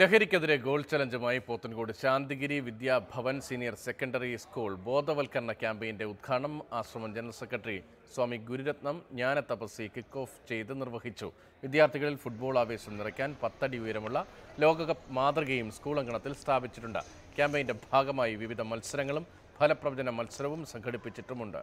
ലഹരിക്കെതിരെ ഗോൾ ചലഞ്ചുമായി Pothencode Santhigiri Vidyabhavan senior secondary school ബോധവൽക്കരണ ക്യാമ്പയിന്റെ ഉദ്ഘാടനം ആശ്രമം ജനറൽ സെക്രട്ടറി സ്വാമി ഗുരുരത്നം ജ്ഞാന തപസ്സി കിക്ക് ഓഫ് ചെയ്ത് നിർവഹിച്ചു വിദ്യാർത്ഥികളിൽ ഫുട്ബോൾ ആവേശം നിറയ്ക്കാൻ പത്തടി ഉയരമുള്ള ലോകകപ്പ് മാതൃകയും സ്കൂൾ അങ്കണത്തിൽ സ്ഥാപിച്ചിട്ടുണ്ട് ക്യാമ്പയിന്റെ ഭാഗമായി വിവിധ മത്സരങ്ങളും ഫലപ്രവചന മത്സരവും സംഘടിപ്പിച്ചിട്ടുമുണ്ട്